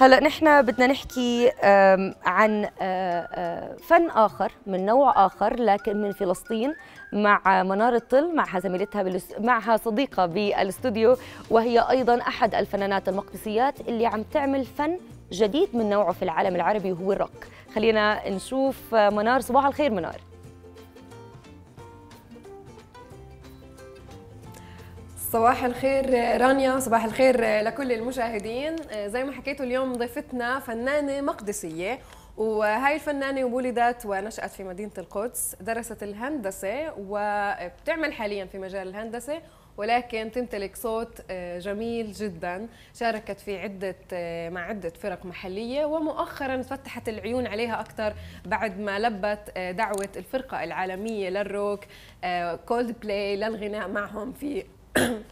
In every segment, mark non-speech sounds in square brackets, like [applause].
هلا نحن بدنا نحكي عن آه، آه، فن اخر من نوع اخر لكن من فلسطين مع منار الطل معها زميلتها معها صديقه بالاستوديو وهي ايضا احد الفنانات المقدسيات اللي عم تعمل فن جديد من نوعه في العالم العربي وهو الرق خلينا نشوف منار صباح الخير منار صباح الخير رانيا صباح الخير لكل المشاهدين زي ما حكيتوا اليوم ضيفتنا فنانة مقدسية وهي الفنانة ولدت ونشأت في مدينة القدس درست الهندسة وبتعمل حاليا في مجال الهندسة ولكن تمتلك صوت جميل جدا شاركت في عدة مع عدة فرق محلية ومؤخرا فتحت العيون عليها أكثر بعد ما لبت دعوة الفرقة العالمية للروك كولد آه، بلاي للغناء معهم في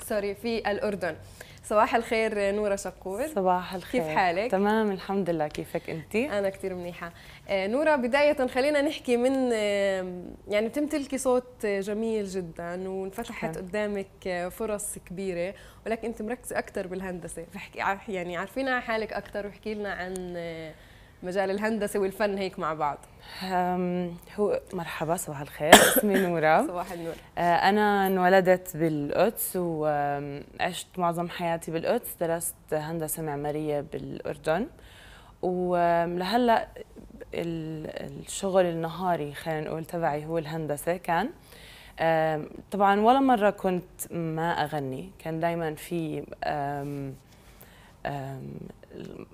سوري [coughs] في الأردن صباح الخير نورة شكور صباح الخير كيف حالك؟ تمام الحمد لله كيفك أنت؟ أنا كثير منيحة آه، نورة بداية خلينا نحكي من يعني بتمتلكي صوت جميل جدا وانفتحت شكرا. قدامك آه، فرص كبيرة ولكن أنت مركزة أكثر بالهندسة فحكي يعني عارفينا حالك أكثر واحكي لنا عن آه، مجال الهندسه والفن هيك مع بعض هو مرحبا صباح الخير [laughs] اسمي نورا صباح النور أه، انا انولدت بالقدس وعشت معظم حياتي بالقدس درست هندسه معماريه بالاردن ولهلا الشغل النهاري خلينا نقول تبعي هو الهندسه كان طبعا ولا مره كنت ما اغني كان دائما في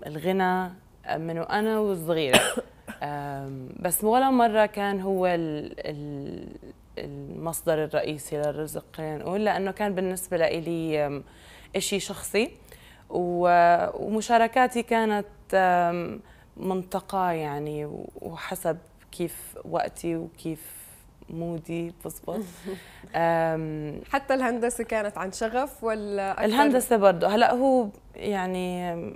الغنى من وانا وصغيره [coughs] بس ولا مره كان هو المصدر الرئيسي للرزق خلينا نقول لانه كان بالنسبه لي شيء شخصي ومشاركاتي كانت منطقه يعني وحسب كيف وقتي وكيف مودي بظبط [laughs] حتى الهندسه كانت عن شغف ولا الهندسه برضه هلا هو يعني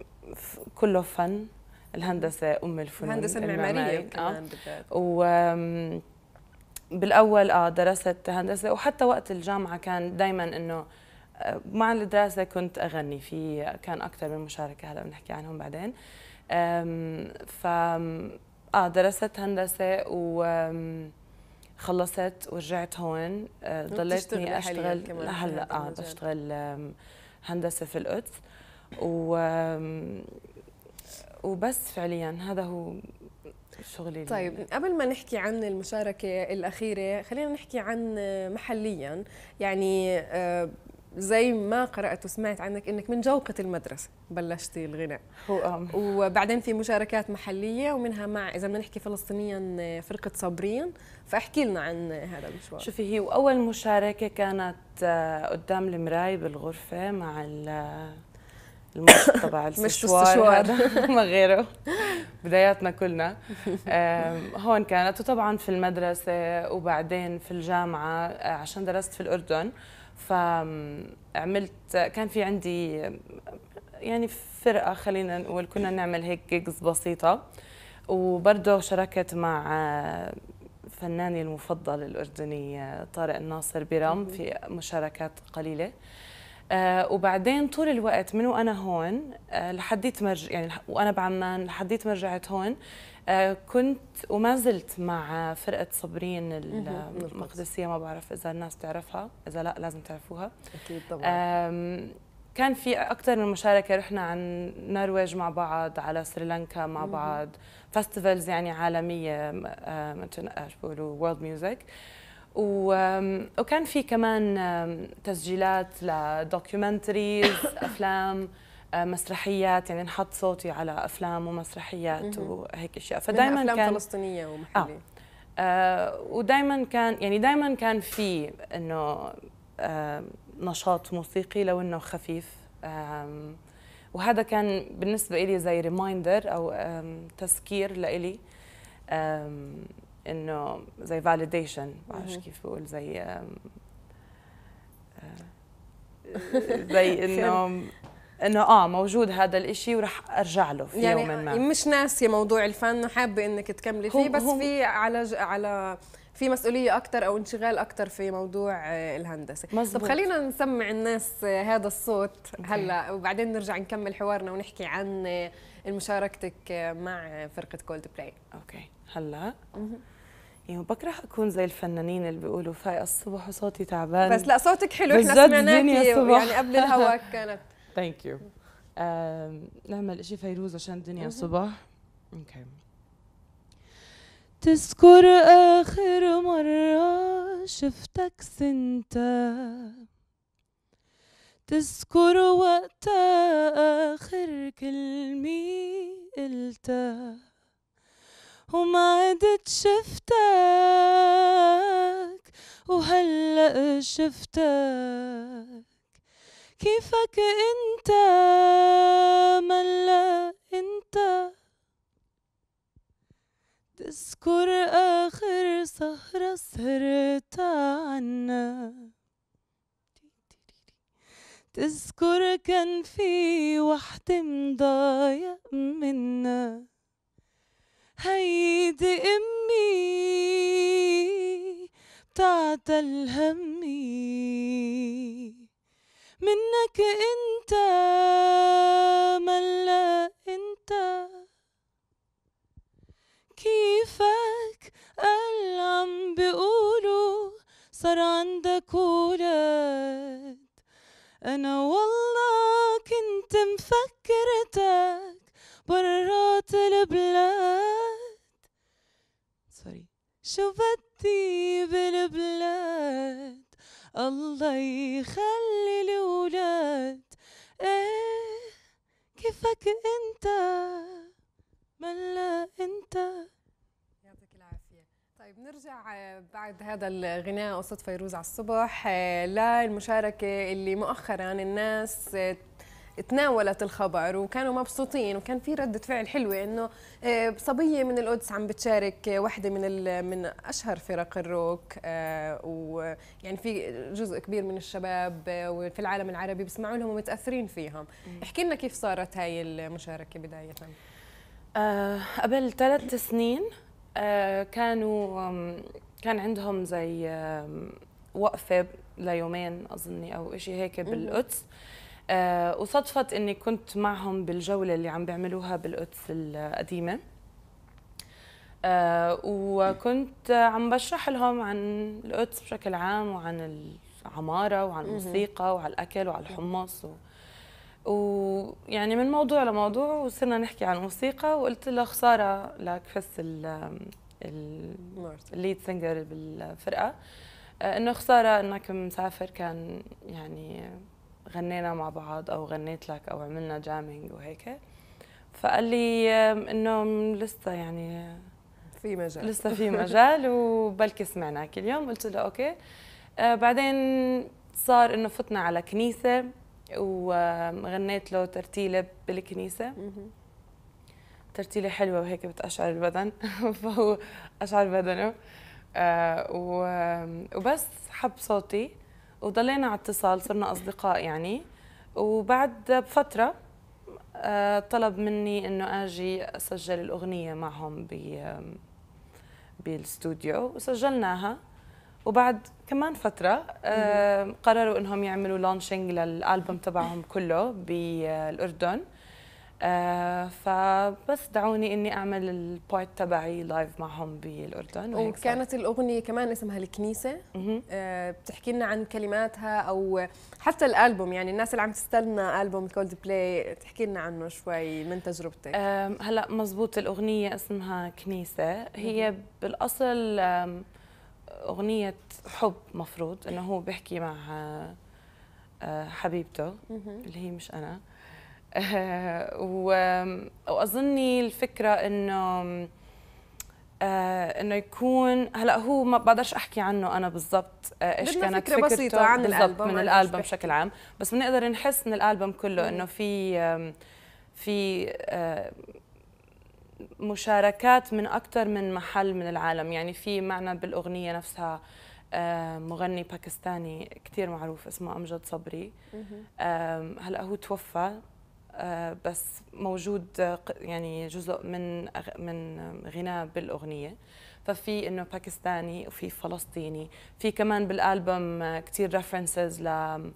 كله فن الهندسه ام الفنون الهندسه المعماريه آه. و بالاول اه درست هندسه وحتى وقت الجامعه كان دائما انه آه، مع الدراسه كنت اغني في كان اكثر من مشاركه هلا بنحكي عنهم بعدين ف اه درست هندسه و خلصت ورجعت هون آه، ضليتني اشتغل هلا اه بشتغل هندسه في القدس و وبس فعليا هذا هو شغلي طيب قبل ما نحكي عن المشاركة الأخيرة خلينا نحكي عن محليا يعني آه، زي ما قرأت وسمعت عنك أنك من جوقة المدرسة بلشتي الغناء هو آه. وبعدين في مشاركات محلية ومنها مع إذا بدنا نحكي فلسطينيا آه، فرقة صابرين فاحكي لنا عن هذا المشوار شوفي هي وأول مشاركة كانت قدام المراية بالغرفة مع المشط تبع السشوار [laughs] ما غيره بداياتنا كلنا هون كانت وطبعا في المدرسة وبعدين في الجامعة آه، عشان درست في الأردن فعملت كان في عندي يعني فرقة خلينا نقول كنا نعمل هيك جيجز بسيطة وبرضه شاركت مع آه، فناني المفضل الأردني آه، طارق الناصر برام في مشاركات قليلة آه وبعدين طول الوقت من وانا هون آه لحديت مرج يعني وانا بعمان لحديت ما رجعت هون آه كنت وما زلت مع فرقه صبرين المقدسيه ما بعرف اذا الناس بتعرفها اذا لا لازم تعرفوها اكيد طبعا كان في اكثر من مشاركه رحنا عن النرويج مع بعض على سريلانكا مع بعض فستيفالز يعني عالميه آه، مثل ايش آه، بيقولوا وورلد ميوزك وكان في كمان تسجيلات لدوكيومنتريز [coughs] افلام آه، مسرحيات يعني نحط صوتي على افلام ومسرحيات وهيك اشياء يعني فدائما كان افلام فلسطينيه ومحليه آه. آه ودائما كان يعني دائما كان في انه آه نشاط موسيقي لو انه خفيف آه وهذا كان بالنسبه لي زي ريمايندر او تذكير لإلي انه زي فاليديشن بعرف كيف بقول زي آه، [laughs] زي انه انه اه موجود هذا الإشي ورح ارجع له في يعني يوم ما يعني مش ناسيه موضوع الفن وحابه انك تكملي فيه بس في على على في مسؤولية أكثر أو انشغال أكثر في موضوع آه، الهندسة مزبوط. طب خلينا نسمع الناس آه، هذا الصوت هلا وبعدين نرجع نكمل حوارنا ونحكي عن مشاركتك مع فرقة كولد بلاي أوكي هلا يعني بكره اكون زي الفنانين اللي بيقولوا فايقه الصبح وصوتي تعبان بس لا صوتك حلو احنا سمعناك يعني قبل الهواء [laughs] كانت ثانك يو نعمل شيء فيروز عشان الدنيا صبح اوكي تذكر اخر مره شفتك سنتا تذكر وقت اخر كلمه قلتها وما عدت شفتك وهلأ شفتك كيفك انت ملا انت تذكر آخر سهرة سهرت عنا تذكر كان في وحدة مضايق منا هيدي أمي بتعتل همي منك انت ملا انت كيفك قال عم بيقولوا صار عندك ولاد انا والله كنت مفكر الله يخلي الولاد ايه كيفك انت ملا انت يعطيك العافيه طيب نرجع آه، بعد هذا الغناء قصة فيروز على الصبح آه، للمشاركة اللي مؤخرا الناس آه، تناولت الخبر وكانوا مبسوطين وكان في ردة فعل حلوة إنه آه، صبية من القدس عم بتشارك آه، واحدة من من أشهر فرق الروك آه، ويعني في جزء كبير من الشباب وفي العالم العربي بيسمعوا لهم ومتأثرين فيهم احكي لنا كيف صارت هاي المشاركة بداية قبل ثلاث سنين كانوا كان عندهم زي وقفة ليومين أظني أو إشي هيك بالقدس آه، وصدفت اني كنت معهم بالجوله اللي عم بيعملوها بالقدس القديمه آه، وكنت عم بشرح لهم عن القدس بشكل عام وعن العماره وعن الموسيقى وعن الاكل وعن الحمص و... ويعني من موضوع لموضوع وصرنا نحكي عن موسيقى وقلت له خساره لك ال الليد سينجر بالفرقه آه، انه خساره انك مسافر كان يعني غنينا مع بعض او غنيت لك او عملنا جامينج وهيك فقال لي انه لسه يعني في مجال لسه في [laughs] مجال وبلكي سمعناك اليوم قلت له اوكي آه، بعدين صار انه فتنا على كنيسه وغنيت له ترتيله بالكنيسه ترتيله حلوه وهيك بتاشعر البدن [laughs] فهو اشعر بدنه آه، وبس حب صوتي وضلينا على اتصال صرنا اصدقاء يعني وبعد بفتره آه، طلب مني انه اجي اسجل الاغنيه معهم ب بالاستوديو وسجلناها وبعد كمان فترة آه، قرروا انهم يعملوا لانشينج للالبوم تبعهم كله بالاردن آه فبس دعوني اني اعمل البارت تبعي لايف معهم بالاردن وكانت صار. الاغنيه كمان اسمها الكنيسه آه بتحكي لنا عن كلماتها او حتى الالبوم يعني الناس اللي عم تستنى البوم كولد بلاي تحكي لنا عنه شوي من تجربتك آه هلا مزبوط الاغنيه اسمها كنيسه هي بالاصل اغنيه حب مفروض انه هو بيحكي مع آه، حبيبته اللي هي مش انا [laughs] واظني الفكره انه آه، انه يكون هلا هو ما بقدرش احكي عنه انا بالضبط آه، ايش كانت فكره بسيطه عن الالبوم من الالبوم بشكل عام بس بنقدر نحس من الالبوم كله انه في في آه، مشاركات من اكثر من محل من العالم يعني في معنى بالاغنيه نفسها مغني باكستاني كثير معروف اسمه امجد صبري هلا هو توفى آه، بس موجود آه، يعني جزء من من غناء بالاغنيه ففي انه باكستاني وفي فلسطيني في كمان بالالبوم آه، كثير ريفرنسز ل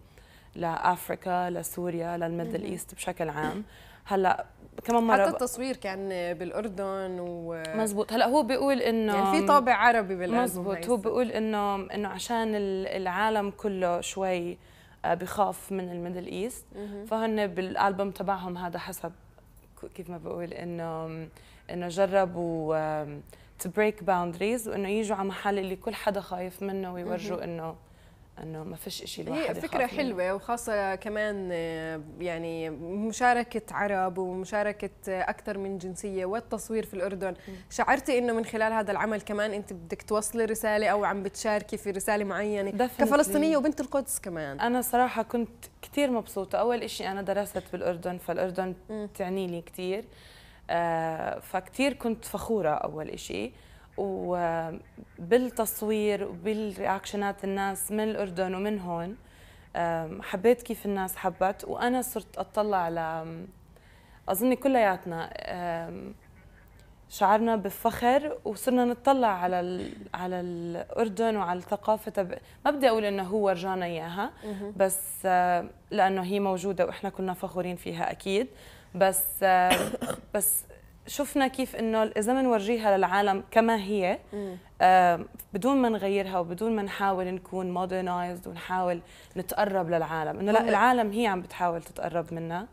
لافريكا لسوريا للميدل ايست بشكل عام هلا كمان مره حتى التصوير كان بالاردن و مزبوط هلا هو بيقول انه يعني في طابع عربي بالالبوم مزبوط هو بيقول انه انه عشان العالم كله شوي آه، بخاف من الميدل ايست فهن بالالبوم تبعهم هذا حسب كيف ما بقول انه انه جربوا تو بريك باوندريز وانه يجوا على محل اللي كل حدا خايف منه ويورجوا انه انه ما فيش شيء الواحد هي فكره حلوه وخاصه كمان آه، يعني مشاركه عرب ومشاركه آه، اكثر من جنسيه والتصوير في الاردن شعرتي انه من خلال هذا العمل كمان انت بدك توصلي رساله او عم بتشاركي في رساله معينه دفنتلي. كفلسطينيه وبنت القدس كمان انا صراحه كنت كثير مبسوطه اول شيء انا درست بالاردن فالاردن تعني لي كثير آه فكتير كنت فخوره اول شيء وبالتصوير وبالرياكشنات الناس من الأردن ومن هون حبيت كيف الناس حبت وأنا صرت أطلع على أظن كلياتنا شعرنا بفخر وصرنا نطلع على ال... على الاردن وعلى الثقافه تب... ما بدي اقول انه هو ورجانا اياها بس آه، لانه هي موجوده واحنا كنا فخورين فيها اكيد بس آه، بس شفنا كيف انه اذا بنورجيها للعالم كما هي بدون ما نغيرها وبدون ما نحاول نكون مودرنايزد ونحاول نتقرب للعالم انه لا العالم هي عم بتحاول تتقرب منا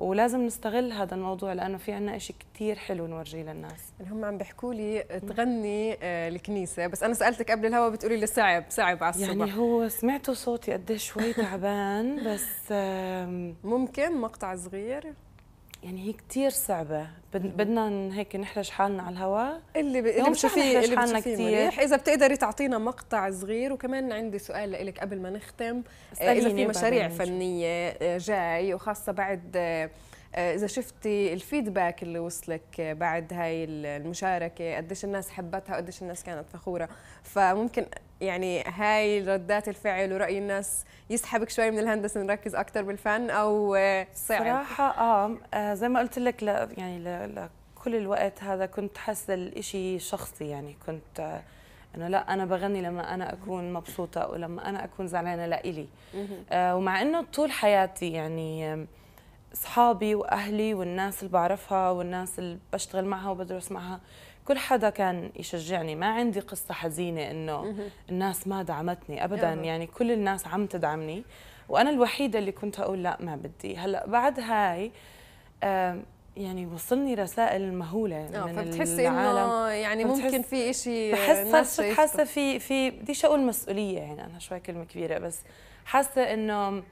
ولازم نستغل هذا الموضوع لانه في عنا شيء كثير حلو نورجيه للناس يعني هم عم بيحكوا لي تغني آه، الكنيسه بس انا سالتك قبل الهوا بتقولي لي صعب صعب على الصبح يعني هو سمعتوا صوتي قد شوي تعبان بس ممكن مقطع صغير يعني هي كثير صعبة بدنا هيك نحرج حالنا على الهواء اللي ب... اللي بتشوفيه اللي حالنا بتشوفيه إذا بتقدري تعطينا مقطع صغير وكمان عندي سؤال لك قبل ما نختم آه، إذا في مشاريع فنية آه، جاي وخاصة بعد آه، إذا شفتي الفيدباك اللي وصلك بعد هاي المشاركة قديش الناس حبتها وقديش الناس كانت فخورة فممكن يعني هاي ردات الفعل وراي الناس يسحبك شوي من الهندسه نركز اكثر بالفن او آه، صعب صراحه آه،, اه زي ما قلت لك لا يعني لكل الوقت هذا كنت حاسه الإشي شخصي يعني كنت آه، انه لا انا بغني لما انا اكون مبسوطه ولما انا اكون زعلانه لإلي آه ومع انه طول حياتي يعني اصحابي واهلي والناس اللي بعرفها والناس اللي بشتغل معها وبدرس معها كل حدا كان يشجعني ما عندي قصة حزينة إنه الناس ما دعمتني أبدا يعني كل الناس عم تدعمني وأنا الوحيدة اللي كنت أقول لا ما بدي هلأ بعد هاي يعني وصلني رسائل مهوله آه، من فبتحسي انه يعني ممكن في شيء بحس حاسه في في بديش اقول مسؤوليه يعني انا شوي كلمه كبيره بس حاسه انه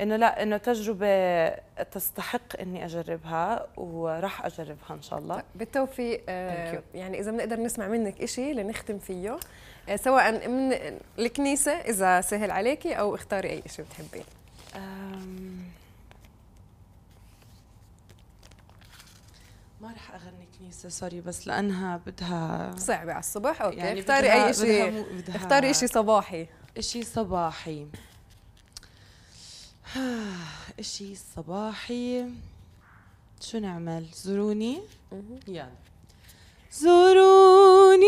انه لا انه تجربه تستحق اني اجربها وراح اجربها ان شاء الله طيب، بالتوفيق آه، يعني اذا بنقدر نسمع منك شيء لنختم فيه آه، سواء من الكنيسه اذا سهل عليكي او اختاري اي شيء بتحبيه ما راح اغني كنيسه سوري بس لانها بدها صعبه على الصبح اوكي يعني اختاري اي شيء اختاري شيء صباحي شيء صباحي [sighs] اشي الصباحي شو نعمل زوروني يلا زوروني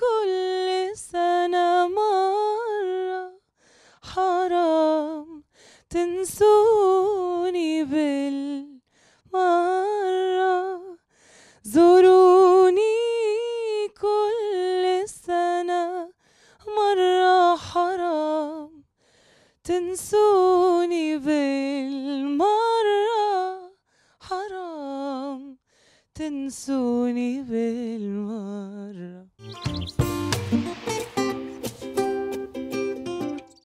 كل سنة مرة حرام تنسوني